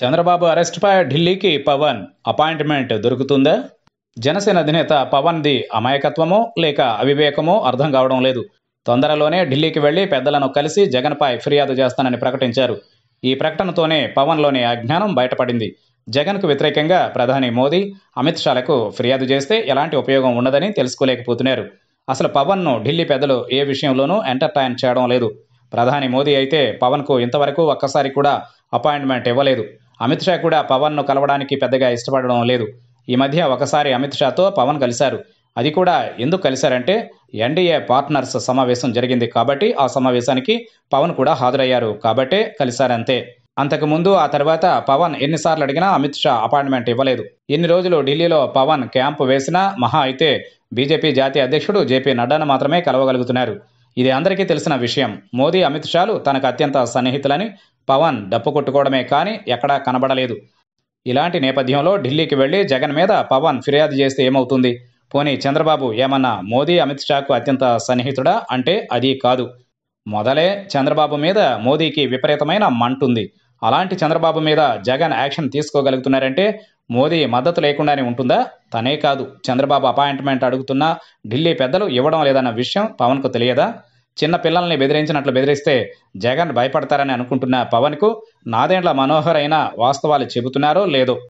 Chandrababu arrest పై ఢిల్లీకి Pawan appointment దొరుకుతుందా జనసేన అధినేత పవన్ ది అమాయకత్వమో లేక అవివేకమో అర్థం కావడం లేదు తొందరలోనే ఢిల్లీకి వెళ్లి పెద్దలను కలిసి జగన్పై ఫిర్యాదు చేస్తానని ప్రకటించారు ఈ ప్రకటనతోనే పవన్లోని అజ్ఞానం బయటపడింది జగన్కు వ్యతిరేకంగా ప్రధాని మోదీ అమిత్ షాలకు ఫిర్యాదు చేస్తే ఎలాంటి ఉపయోగం ఉండదని తెలుసుకోలేకపోతున్నారు అసలు పవన్ను ఢిల్లీ పెద్దలు ఏ విషయంలోనూ ఎంటర్టైన్ చేయడం లేదు ప్రధాని మోదీ అయితే పవన్కు ఇంతవరకు ఒక్కసారి కూడా అపాయింట్మెంట్ ఇవ్వలేదు అమిత్ షా కూడా పవన్ను కలవడానికి పెద్దగా ఇష్టపడడం లేదు ఈ మధ్య ఒకసారి అమిత్ షాతో పవన్ కలిశారు అది కూడా ఎందుకు కలిశారంటే ఎన్డీఏ పార్ట్నర్స్ సమావేశం జరిగింది కాబట్టి ఆ సమావేశానికి పవన్ కూడా హాజరయ్యారు కాబట్టే కలిశారంతే అంతకుముందు ఆ తర్వాత పవన్ ఎన్నిసార్లు అడిగినా అమిత్ షా అపాయింట్మెంట్ ఇవ్వలేదు ఎన్ని రోజులు ఢిల్లీలో పవన్ క్యాంపు వేసినా మహా అయితే బీజేపీ జాతీయ అధ్యక్షుడు జేపీ నడ్డాను మాత్రమే కలవగలుగుతున్నారు ఇది అందరికీ తెలిసిన విషయం మోదీ అమిత్ షాలు తనకు అత్యంత సన్నిహితులని పవన్ డప్పు కొట్టుకోవడమే కానీ ఎక్కడా కనబడలేదు ఇలాంటి నేపథ్యంలో ఢిల్లీకి వెళ్ళి జగన్ మీద పవన్ ఫిర్యాదు చేస్తే ఏమవుతుంది పోనీ చంద్రబాబు ఏమన్నా మోదీ అమిత్ షాకు అత్యంత సన్నిహితుడా అంటే అది కాదు మొదలే చంద్రబాబు మీద మోదీకి విపరీతమైన మంటుంది అలాంటి చంద్రబాబు మీద జగన్ యాక్షన్ తీసుకోగలుగుతున్నారంటే మోదీ మద్దతు లేకుండానే ఉంటుందా తనే కాదు చంద్రబాబు అపాయింట్మెంట్ అడుగుతున్నా ఢిల్లీ పెద్దలు ఇవ్వడం లేదన్న విషయం పవన్కు తెలియదా చిన్న పిల్లల్ని బెదిరించినట్లు బెదిరిస్తే జగన్ భయపడతారని అనుకుంటున్న పవన్కు నాదేండ్ల మనోహర్ అయినా వాస్తవాలు చెబుతున్నారో లేదో